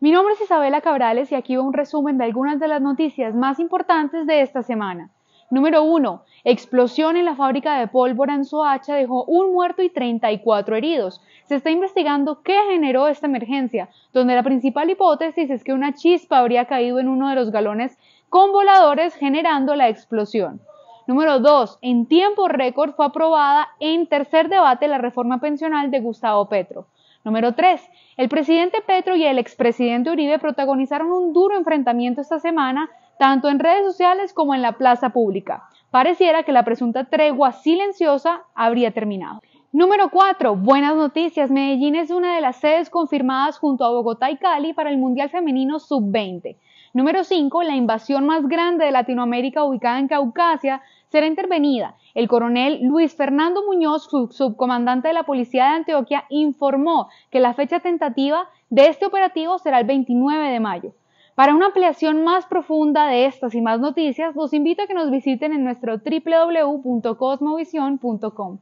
Mi nombre es Isabela Cabrales y aquí va un resumen de algunas de las noticias más importantes de esta semana. Número 1. Explosión en la fábrica de pólvora en Soacha dejó un muerto y 34 heridos. Se está investigando qué generó esta emergencia, donde la principal hipótesis es que una chispa habría caído en uno de los galones con voladores generando la explosión. Número 2. En tiempo récord fue aprobada en tercer debate la reforma pensional de Gustavo Petro. Número 3. El presidente Petro y el expresidente Uribe protagonizaron un duro enfrentamiento esta semana, tanto en redes sociales como en la plaza pública. Pareciera que la presunta tregua silenciosa habría terminado. Número 4. Buenas noticias. Medellín es una de las sedes confirmadas junto a Bogotá y Cali para el Mundial Femenino Sub-20. Número 5. La invasión más grande de Latinoamérica ubicada en Caucasia será intervenida. El coronel Luis Fernando Muñoz, subcomandante de la Policía de Antioquia, informó que la fecha tentativa de este operativo será el 29 de mayo. Para una ampliación más profunda de estas y más noticias, los invito a que nos visiten en nuestro www.cosmovision.com.